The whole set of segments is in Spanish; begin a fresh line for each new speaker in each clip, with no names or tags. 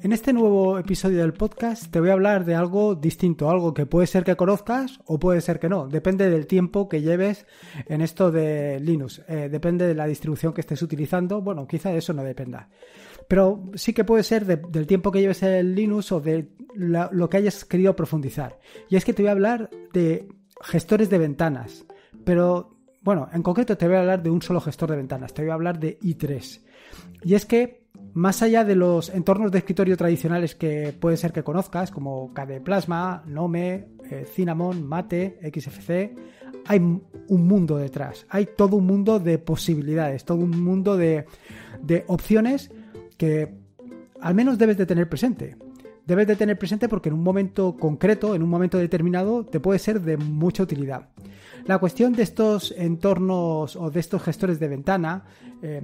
En este nuevo episodio del podcast te voy a hablar de algo distinto, algo que puede ser que conozcas o puede ser que no, depende del tiempo que lleves en esto de Linux, eh, depende de la distribución que estés utilizando, bueno, quizá eso no dependa, pero sí que puede ser del tiempo que lleves en Linux o de lo que hayas querido profundizar. Y es que te voy a hablar de gestores de ventanas, pero bueno, en concreto te voy a hablar de un solo gestor de ventanas, te voy a hablar de i3. Y es que más allá de los entornos de escritorio tradicionales que puede ser que conozcas, como KDE Plasma, Nome, eh, Cinnamon, Mate, XFC, hay un mundo detrás, hay todo un mundo de posibilidades, todo un mundo de, opciones que al menos debes de tener presente. Debes de tener presente porque en un momento concreto, en un momento determinado, te puede ser de mucha utilidad. La cuestión de estos entornos o de estos gestores de ventana eh,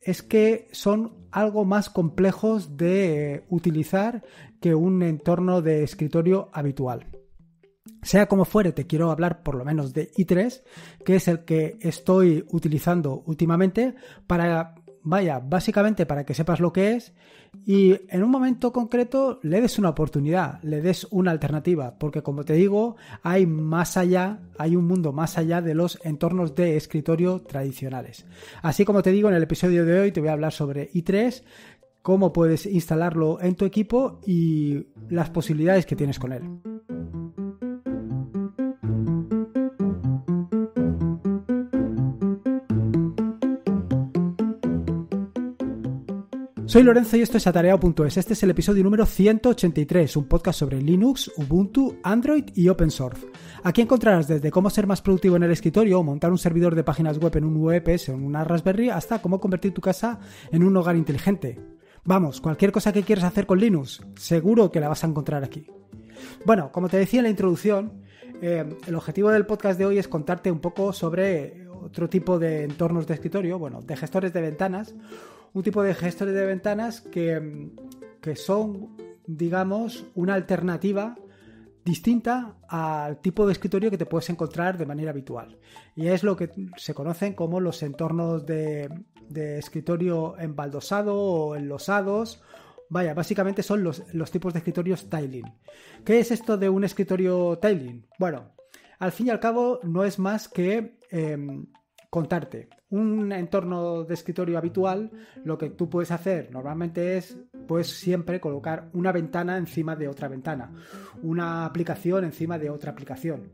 es que son algo más complejos de eh, utilizar que un entorno de escritorio habitual. Sea como fuere, te quiero hablar por lo menos de i3, que es el que estoy utilizando últimamente para vaya, básicamente para que sepas lo que es y en un momento concreto le des una oportunidad, le des una alternativa, porque como te digo, hay más allá, hay un mundo más allá de los entornos de escritorio tradicionales. Así como te digo, en el episodio de hoy te voy a hablar sobre i3, cómo puedes instalarlo en tu equipo y las posibilidades que tienes con él. Soy Lorenzo y esto es atareado.es. Este es el episodio número 183, un podcast sobre Linux, Ubuntu, Android y Open Source. Aquí encontrarás desde cómo ser más productivo en el escritorio o montar un servidor de páginas web en un VPS o en una Raspberry hasta cómo convertir tu casa en un hogar inteligente. Vamos, cualquier cosa que quieras hacer con Linux, seguro que la vas a encontrar aquí. Bueno, como te decía en la introducción, eh, el objetivo del podcast de hoy es contarte un poco sobre otro tipo de entornos de escritorio, bueno, de gestores de ventanas un tipo de gestores de ventanas que, son, digamos, una alternativa distinta al tipo de escritorio que te puedes encontrar de manera habitual. Y es lo que se conocen como los entornos de, de escritorio embaldosado o enlosados. Vaya, básicamente son los, tipos de escritorios tiling. ¿Qué es esto de un escritorio tiling? Bueno, al fin y al cabo no es más que em, contarte. Un entorno de escritorio habitual, lo que tú puedes hacer normalmente es, pues siempre colocar una ventana encima de otra ventana, una aplicación encima de otra aplicación.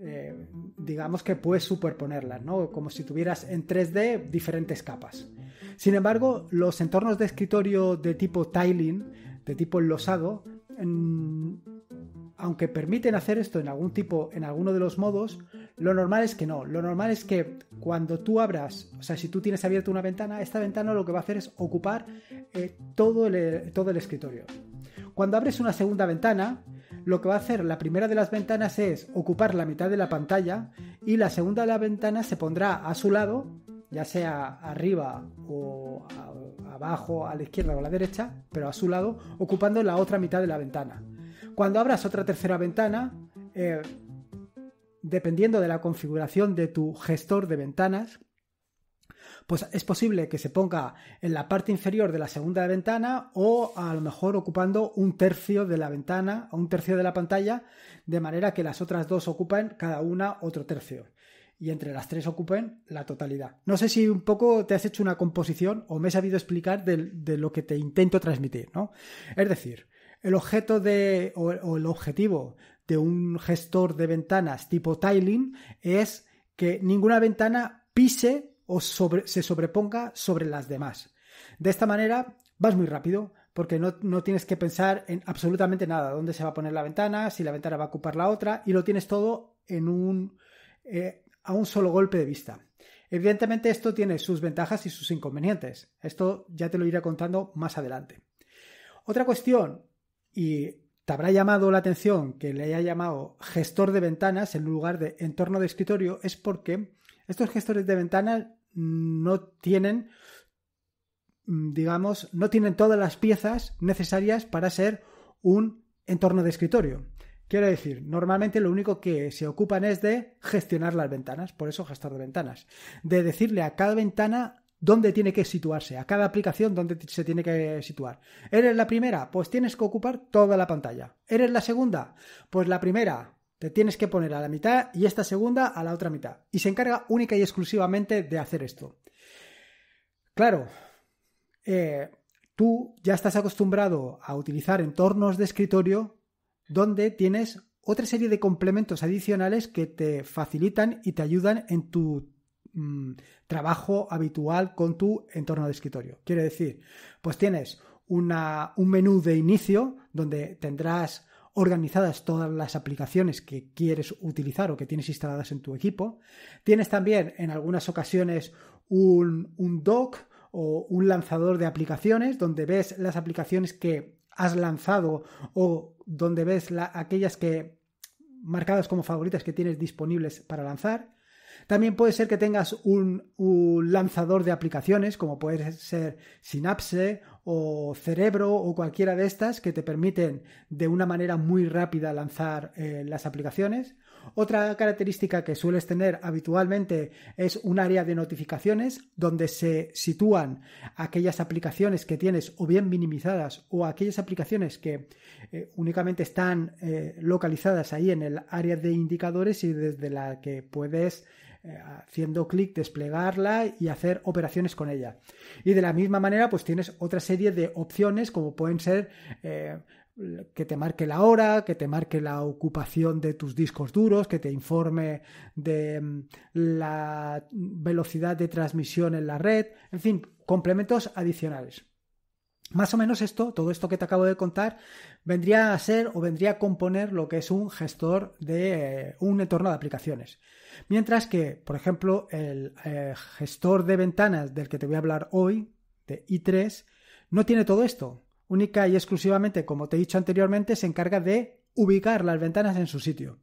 Eh, digamos que puedes superponerlas, ¿no? Como si tuvieras en 3D diferentes capas. Sin embargo, los entornos de escritorio de tipo tiling, de tipo enlosado, aunque permiten hacer esto en algún tipo, en alguno de los modos, lo normal es que no. Lo normal es que cuando tú abras, o sea, si tú tienes abierta una ventana, esta ventana lo que va a hacer es ocupar eh, todo, el, todo el escritorio. Cuando abres una segunda ventana, lo que va a hacer la primera de las ventanas es ocupar la mitad de la pantalla y la segunda de la ventana se pondrá a su lado, ya sea arriba o abajo, a la izquierda o a la derecha, pero a su lado, ocupando la otra mitad de la ventana. Cuando abras otra tercera ventana, eh, dependiendo de la configuración de tu gestor de ventanas, pues es posible que se ponga en la parte inferior de la segunda ventana o a lo mejor ocupando un tercio de la ventana o un tercio de la pantalla, de manera que las otras dos ocupen cada una otro tercio y entre las tres ocupen la totalidad. No sé si un poco te has hecho una composición o me he sabido explicar de, de lo que te intento transmitir, ¿no? Es decir, el objeto de, o, el objetivo de un gestor de ventanas tipo tiling es que ninguna ventana pise o se sobreponga sobre las demás. De esta manera vas muy rápido porque no, tienes que pensar en absolutamente nada, dónde se va a poner la ventana, si la ventana va a ocupar la otra y lo tienes todo en un, eh, a un solo golpe de vista. Evidentemente esto tiene sus ventajas y sus inconvenientes. Esto ya te lo iré contando más adelante. Otra cuestión y te habrá llamado la atención que le haya llamado gestor de ventanas en lugar de entorno de escritorio es porque estos gestores de ventanas no tienen, mm, digamos, no tienen todas las piezas necesarias para ser un entorno de escritorio. Quiero decir, normalmente lo único que se ocupan es de gestionar las ventanas, por eso gestor de ventanas, de decirle a cada ventana dónde tiene que situarse, a cada aplicación dónde se tiene que situar. ¿Eres la primera? Pues tienes que ocupar toda la pantalla. ¿Eres la segunda? Pues la primera. Te tienes que poner a la mitad y esta segunda a la otra mitad. Y se encarga única y exclusivamente de hacer esto. Claro, eh, tú ya estás acostumbrado a utilizar entornos de escritorio donde tienes otra serie de complementos adicionales que te facilitan y te ayudan en tu Mm, trabajo habitual con tu entorno de escritorio. Quiere decir, pues tienes un menú de inicio donde tendrás organizadas todas las aplicaciones que quieres utilizar o que tienes instaladas en tu equipo. Tienes también en algunas ocasiones un, un dock o un lanzador de aplicaciones donde ves las aplicaciones que has lanzado o donde ves la, aquellas que marcadas como favoritas que tienes disponibles para lanzar. También puede ser que tengas un, lanzador de aplicaciones, como puede ser Synapse o Cerebro o cualquiera de estas que te permiten de una manera muy rápida lanzar eh, las aplicaciones. Otra característica que sueles tener habitualmente es un área de notificaciones donde se sitúan aquellas aplicaciones que tienes o bien minimizadas o aquellas aplicaciones que eh, únicamente están eh, localizadas ahí en el área de indicadores y desde la que puedes eh, haciendo clic, desplegarla y hacer operaciones con ella. Y de la misma manera, pues tienes otra serie de opciones como pueden ser eh, que te marque la hora, que te marque la ocupación de tus discos duros, que te informe de mm, la velocidad de transmisión en la red, en fin, complementos adicionales. Más o menos esto, todo esto que te acabo de contar, vendría a ser o vendría a componer lo que es un gestor de eh, un entorno de aplicaciones. Mientras que, por ejemplo, el eh, gestor de ventanas del que te voy a hablar hoy, de i3, no tiene todo esto. Única y exclusivamente, como te he dicho anteriormente, se encarga de ubicar las ventanas en su sitio.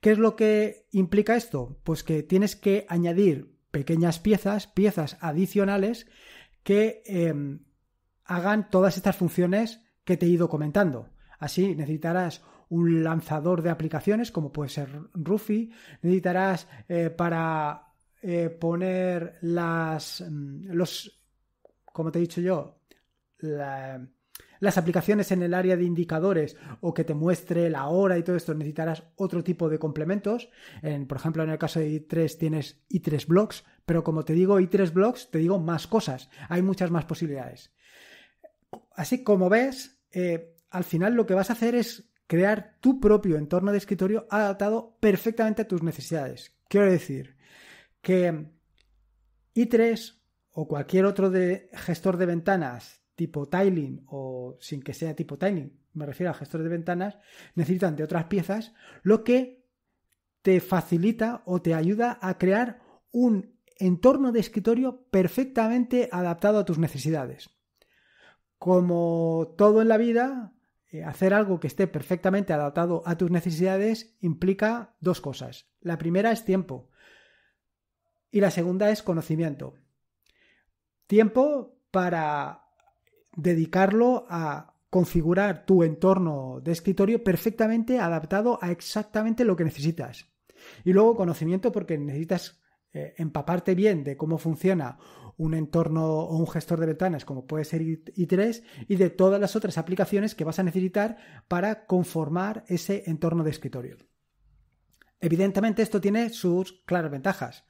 ¿Qué es lo que implica esto? Pues que tienes que añadir pequeñas piezas, piezas adicionales que em, hagan todas estas funciones que te he ido comentando. Así necesitarás un lanzador de aplicaciones como puede ser Rufi, necesitarás eh, para eh, poner las, mm, los, como te he dicho yo, las aplicaciones en el área de indicadores o que te muestre la hora y todo esto, necesitarás otro tipo de complementos. por ejemplo, en el caso de i3 tienes i3 Blocks, pero como te digo i3 Blocks, te digo más cosas, hay muchas más posibilidades. Así como ves, eh, al final lo que vas a hacer es crear tu propio entorno de escritorio adaptado perfectamente a tus necesidades. Quiero decir que i3 o cualquier otro de gestor de ventanas tipo tiling o sin que sea tipo tiling, me refiero a gestor de ventanas, necesitan de otras piezas, lo que te facilita o te ayuda a crear un entorno de escritorio perfectamente adaptado a tus necesidades. Como todo en la vida, eh, hacer algo que esté perfectamente adaptado a tus necesidades implica dos cosas. La primera es tiempo y la segunda es conocimiento. Tiempo para dedicarlo a configurar tu entorno de escritorio perfectamente adaptado a exactamente lo que necesitas. Y luego conocimiento porque necesitas eh, empaparte bien de cómo funciona un entorno o un gestor de ventanas como puede ser i3 y de todas las otras aplicaciones que vas a necesitar para conformar ese entorno de escritorio. Evidentemente esto tiene sus claras ventajas.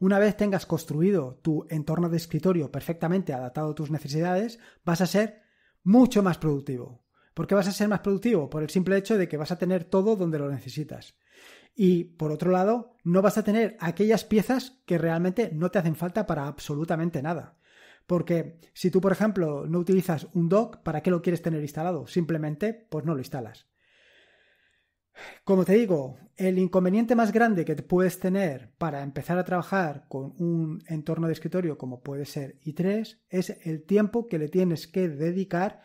Una vez tengas construido tu entorno de escritorio perfectamente adaptado a tus necesidades, vas a ser mucho más productivo. ¿Por qué vas a ser más productivo? Por el simple hecho de que vas a tener todo donde lo necesitas. Y por otro lado, no vas a tener aquellas piezas que realmente no te hacen falta para absolutamente nada. Porque si tú, por ejemplo, no utilizas un dock, ¿para qué lo quieres tener instalado? Simplemente, pues no lo instalas. Como te digo, el inconveniente más grande que puedes tener para empezar a trabajar con un entorno de escritorio como puede ser i3 es el tiempo que le tienes que dedicar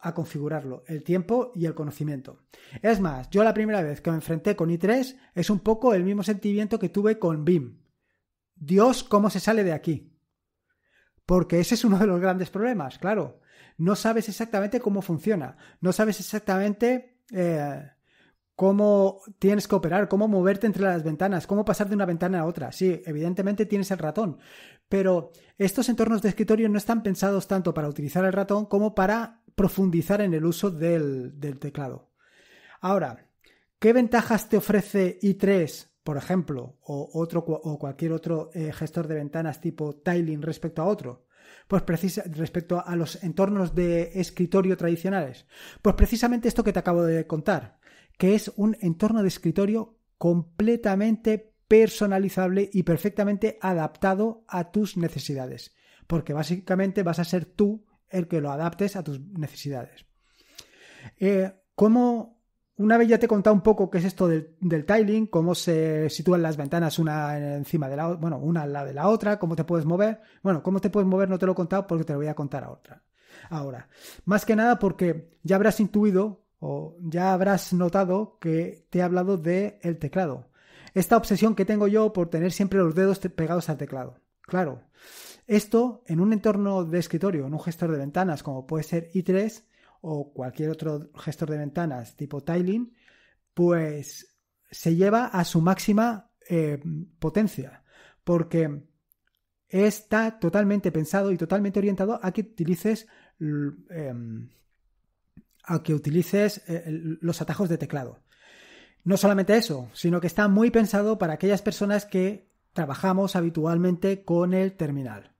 a configurarlo, el tiempo y el conocimiento. Es más, yo la primera vez que me enfrenté con i3 es un poco el mismo sentimiento que tuve con BIM. Dios, ¿cómo se sale de aquí? Porque ese es uno de los grandes problemas, claro. No sabes exactamente cómo funciona, no sabes exactamente eh, cómo tienes que operar, cómo moverte entre las ventanas, cómo pasar de una ventana a otra. Sí, evidentemente tienes el ratón, pero estos entornos de escritorio no están pensados tanto para utilizar el ratón como para profundizar en el uso del, teclado. Ahora, ¿qué ventajas te ofrece i3 por ejemplo, o, otro, o cualquier otro eh, gestor de ventanas tipo tiling respecto a otro? Pues respecto a los entornos de escritorio tradicionales. Pues precisamente esto que te acabo de contar, que es un entorno de escritorio completamente personalizable y perfectamente adaptado a tus necesidades. Porque básicamente vas a ser tú el que lo adaptes a tus necesidades. Eh, una vez ya te he contado un poco qué es esto del, tiling, cómo se sitúan las ventanas una encima de la bueno, una al lado de la otra, cómo te puedes mover. Bueno, cómo te puedes mover no te lo he contado porque te lo voy a contar a otra. Ahora, más que nada porque ya habrás intuido o ya habrás notado que te he hablado del el teclado. Esta obsesión que tengo yo por tener siempre los dedos pegados al teclado. Claro, esto en un entorno de escritorio, en un gestor de ventanas como puede ser i3 o cualquier otro gestor de ventanas tipo Tiling, pues se lleva a su máxima eh, potencia, porque está totalmente pensado y totalmente orientado a que utilices em, a que utilices eh, los atajos de teclado. No solamente eso, sino que está muy pensado para aquellas personas que trabajamos habitualmente con el terminal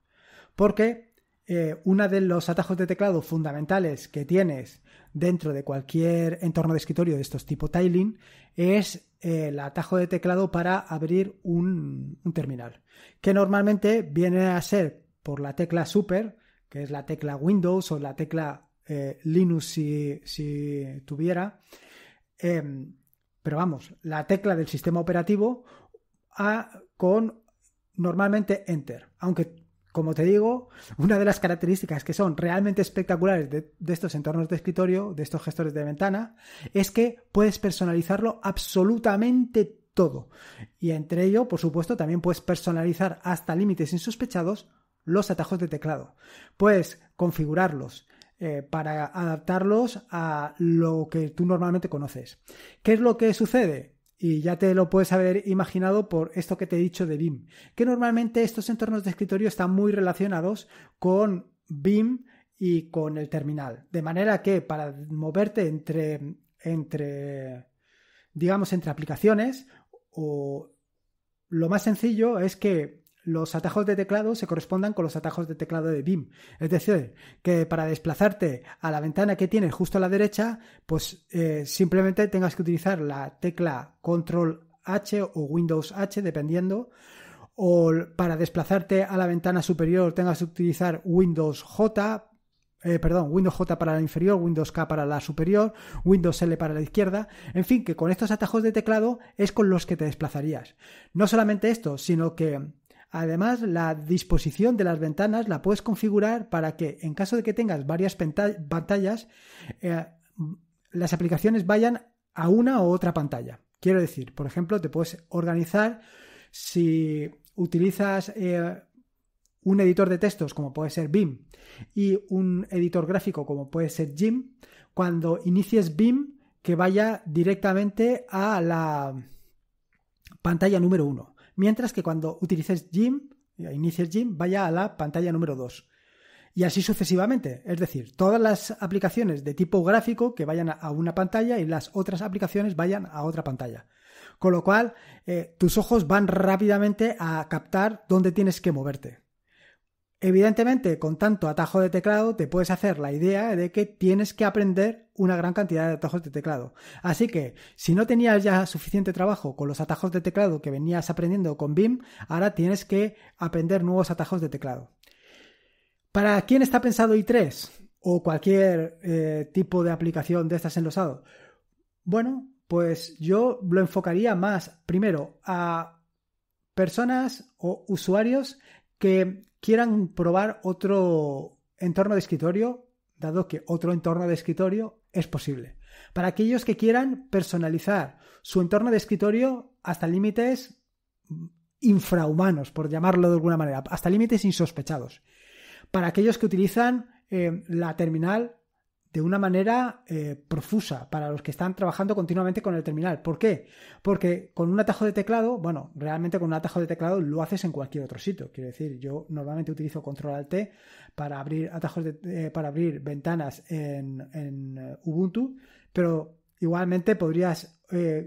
porque eh, uno de los atajos de teclado fundamentales que tienes dentro de cualquier entorno de escritorio de estos tipo tiling es eh, el atajo de teclado para abrir un, terminal, que normalmente viene a ser por la tecla super, que es la tecla Windows o la tecla eh, Linux si, tuviera, em, pero vamos, la tecla del sistema operativo ah, con normalmente Enter, aunque como te digo, una de las características que son realmente espectaculares de, estos entornos de escritorio, de estos gestores de ventana, es que puedes personalizarlo absolutamente todo. Y entre ello, por supuesto, también puedes personalizar hasta límites insospechados los atajos de teclado. Puedes configurarlos eh, para adaptarlos a lo que tú normalmente conoces. ¿Qué es lo que sucede? Y ya te lo puedes haber imaginado por esto que te he dicho de BIM, que normalmente estos entornos de escritorio están muy relacionados con BIM y con el terminal. De manera que para moverte entre, entre digamos, entre aplicaciones, o lo más sencillo es que los atajos de teclado se correspondan con los atajos de teclado de BIM. Es decir, que para desplazarte a la ventana que tienes justo a la derecha, pues eh, simplemente tengas que utilizar la tecla Control H o Windows H, dependiendo. O para desplazarte a la ventana superior tengas que utilizar Windows J, eh, perdón, Windows J para la inferior, Windows K para la superior, Windows L para la izquierda, en fin, que con estos atajos de teclado es con los que te desplazarías. No solamente esto, sino que Además, la disposición de las ventanas la puedes configurar para que, en caso de que tengas varias pantallas, eh, las aplicaciones vayan a una u otra pantalla. Quiero decir, por ejemplo, te puedes organizar si utilizas eh, un editor de textos como puede ser BIM y un editor gráfico como puede ser Jim, cuando inicies BIM que vaya directamente a la pantalla número 1 mientras que cuando utilices Jim, eh, inicies Jim, vaya a la pantalla número 2. Y así sucesivamente. Es decir, todas las aplicaciones de tipo gráfico que vayan a una pantalla y las otras aplicaciones vayan a otra pantalla. Con lo cual, eh, tus ojos van rápidamente a captar dónde tienes que moverte. Evidentemente, con tanto atajo de teclado te puedes hacer la idea de que tienes que aprender una gran cantidad de atajos de teclado. Así que, si no tenías ya suficiente trabajo con los atajos de teclado que venías aprendiendo con BIM, ahora tienes que aprender nuevos atajos de teclado. ¿Para quién está pensado i3 o cualquier eh, tipo de aplicación de estas en losado Bueno, pues yo lo enfocaría más primero a personas o usuarios que quieran probar otro entorno de escritorio, dado que otro entorno de escritorio es posible. Para aquellos que quieran personalizar su entorno de escritorio hasta límites infrahumanos, por llamarlo de alguna manera, hasta límites insospechados. Para aquellos que utilizan eh, la terminal de una manera eh, profusa para los que están trabajando continuamente con el terminal. ¿Por qué? Porque con un atajo de teclado, bueno, realmente con un atajo de teclado lo haces en cualquier otro sitio. Quiero decir, yo normalmente utilizo control alt T para abrir atajos eh, para abrir ventanas en, eh, Ubuntu, pero igualmente podrías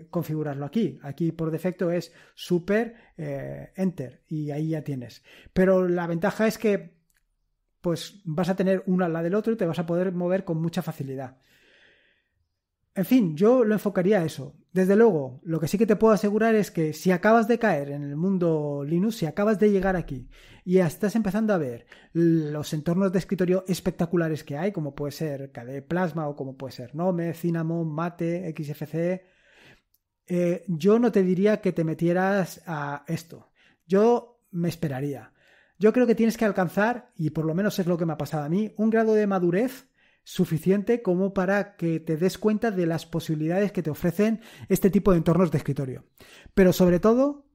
configurarlo aquí. Aquí por defecto es super enter y ahí ya tienes. Pero la ventaja es que pues vas a tener una al lado del otro y te vas a poder mover con mucha facilidad. En fin, yo lo enfocaría a eso. Desde luego, lo que sí que te puedo asegurar es que si acabas de caer en el mundo Linux, si acabas de llegar aquí y estás empezando a ver los entornos de escritorio espectaculares que hay, como puede ser KDE Plasma o como puede ser Nome, Cinnamon, Mate, XFCE, eh, yo no te diría que te metieras a esto. Yo me esperaría. Yo creo que tienes que alcanzar, y por lo menos es lo que me ha pasado a mí, un grado de madurez suficiente como para que te des cuenta de las posibilidades que te ofrecen este tipo de entornos de escritorio. Pero sobre todo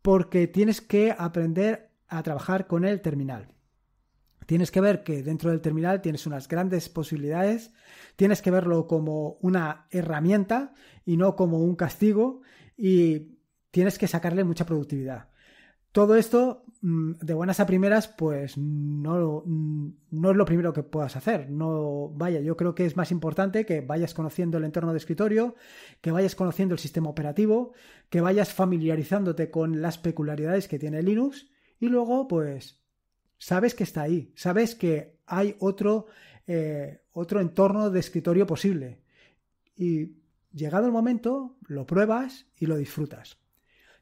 porque tienes que aprender a trabajar con el terminal. Tienes que ver que dentro del terminal tienes unas grandes posibilidades, tienes que verlo como una herramienta y no como un castigo y tienes que sacarle mucha productividad. Todo esto, mm, de buenas a primeras, pues no, mm, no es lo primero que puedas hacer. No vaya, yo creo que es más importante que vayas conociendo el entorno de escritorio, que vayas conociendo el sistema operativo, que vayas familiarizándote con las peculiaridades que tiene Linux y luego, pues, sabes que está ahí, sabes que hay otro, eh, otro entorno de escritorio posible. Y llegado el momento, lo pruebas y lo disfrutas.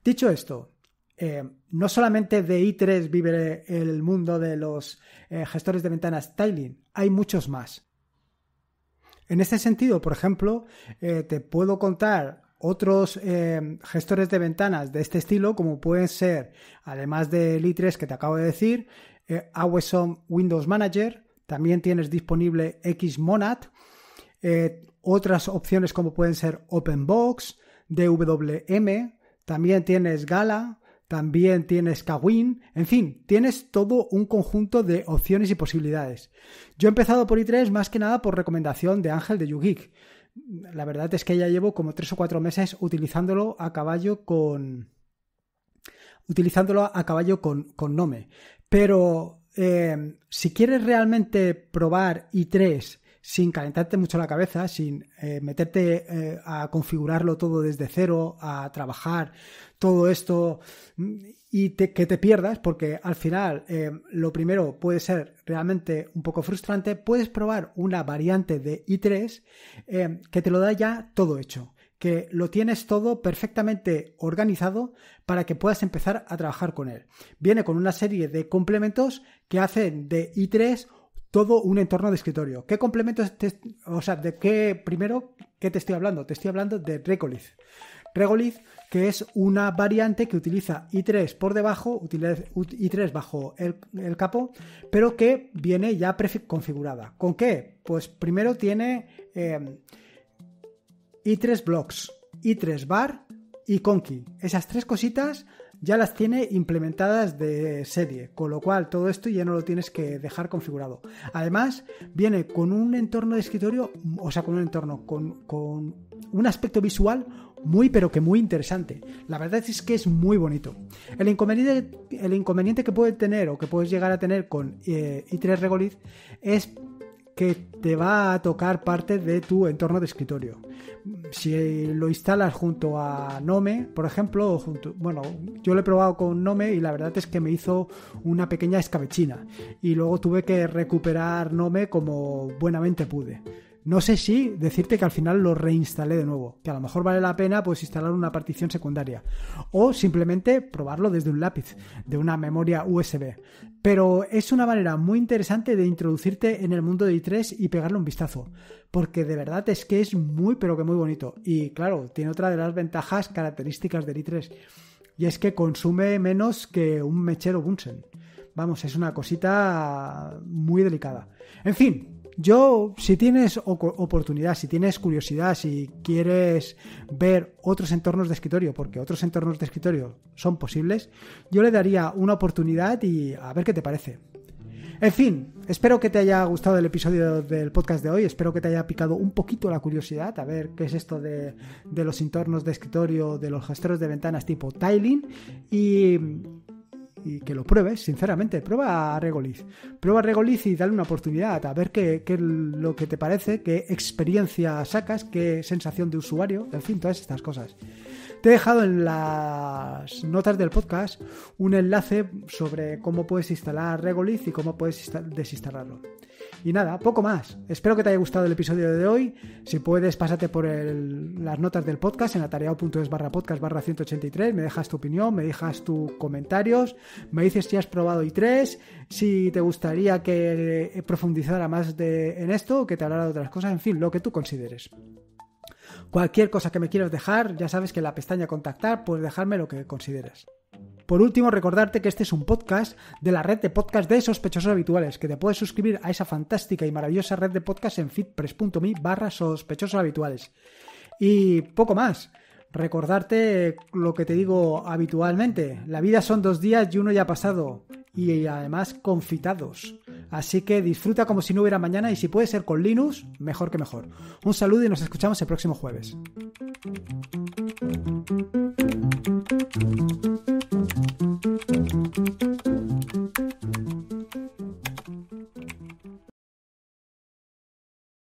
Dicho esto, eh, no solamente de i3 vive el mundo de los eh, gestores de ventanas tiling, hay muchos más. En este sentido, por ejemplo, eh, te puedo contar otros gestores de ventanas de este estilo, como pueden ser, además del i3 que te acabo de decir, Awesome Windows Manager, también tienes disponible Xmonad, otras opciones como pueden ser OpenBox, DWM, también tienes Gala, también tienes Kawin, en fin, tienes todo un conjunto de opciones y posibilidades. Yo he empezado por i3 más que nada por recomendación de Ángel de YouGeek. La verdad es que ya llevo como tres o cuatro meses utilizándolo a caballo con. utilizándolo a caballo con, con Nome. Pero eh, si quieres realmente probar i3 sin calentarte mucho la cabeza, sin eh, meterte eh, a configurarlo todo desde cero, a trabajar todo esto mm, y que te pierdas, porque al final eh, lo primero puede ser realmente un poco frustrante, puedes probar una variante de i3 que te lo da ya todo hecho que lo tienes todo perfectamente organizado para que puedas empezar a trabajar con él. Viene con una serie de complementos que hacen de i3 todo un entorno de escritorio. ¿Qué complementos, o sea, de qué, primero, qué te estoy hablando? Te estoy hablando de Regolith. Regolith, que es una variante que utiliza i3 por debajo, i3 bajo el, capo, pero que viene ya configurada. ¿Con qué? Pues primero tiene em, i3 blocks, i3 bar y conky. Esas tres cositas ya las tiene implementadas de serie, con lo cual todo esto ya no lo tienes que dejar configurado. Además, viene con un entorno de escritorio, o sea, con un entorno, con, un aspecto visual muy pero que muy interesante. La verdad es que es muy bonito. El inconveniente, el inconveniente que puede tener o que puedes llegar a tener con eh, i3 Regolith es que te va a tocar parte de tu entorno de escritorio. Si lo instalas junto a Nome, por ejemplo, bueno, yo lo he probado con Nome y la verdad es que me hizo una pequeña escabechina y luego tuve que recuperar Nome como buenamente pude. No sé si decirte que al final lo reinstalé de nuevo, que a lo mejor vale la pena pues instalar una partición secundaria o simplemente probarlo desde un lápiz, de una memoria USB. Pero es una manera muy interesante de introducirte en el mundo de i3 y pegarle un vistazo, porque de verdad es que es muy pero que muy bonito y claro, tiene otra de las ventajas características del i3 y es que consume menos que un mechero Bunsen. Vamos, es una cosita muy delicada. En fin, yo, si tienes oportunidad, si tienes curiosidad, si quieres ver otros entornos de escritorio, porque otros entornos de escritorio son posibles, yo le daría una oportunidad y a ver qué te parece. En fin, espero que te haya gustado el episodio del podcast de hoy, espero que te haya picado un poquito la curiosidad, a ver qué es esto de, los entornos de escritorio, de los gestores de ventanas tipo tiling y y que lo pruebes, sinceramente, prueba Regolith, Regoliz. Prueba Regolith y dale una oportunidad a ver qué, qué, es lo que te parece, qué experiencia sacas, qué sensación de usuario, en fin, todas estas cosas. Te he dejado en las notas del podcast un enlace sobre cómo puedes instalar Regolith y cómo puedes desinstalarlo. Y nada, poco más. Espero que te haya gustado el episodio de hoy. Si puedes, pásate por las notas del podcast en atareado.es barra podcast barra 183. Me dejas tu opinión, me dejas tus comentarios, me dices si has probado i3, si te gustaría que profundizara más en esto, que te hablara de otras cosas, en fin, lo que tú consideres. Cualquier cosa que me quieras dejar, ya sabes que en la pestaña contactar puedes dejarme lo que consideres. Por último, recordarte que este es un podcast de la red de podcast de sospechosos habituales, que te puedes suscribir a esa fantástica y maravillosa red de podcast en fitpress.me barra sospechosos habituales. Y poco más. Recordarte lo que te digo habitualmente. La vida son dos días y uno ya ha pasado. Y además confitados. Así que disfruta como si no hubiera mañana y si puede ser con Linux, mejor que mejor. Un saludo y nos escuchamos el próximo jueves.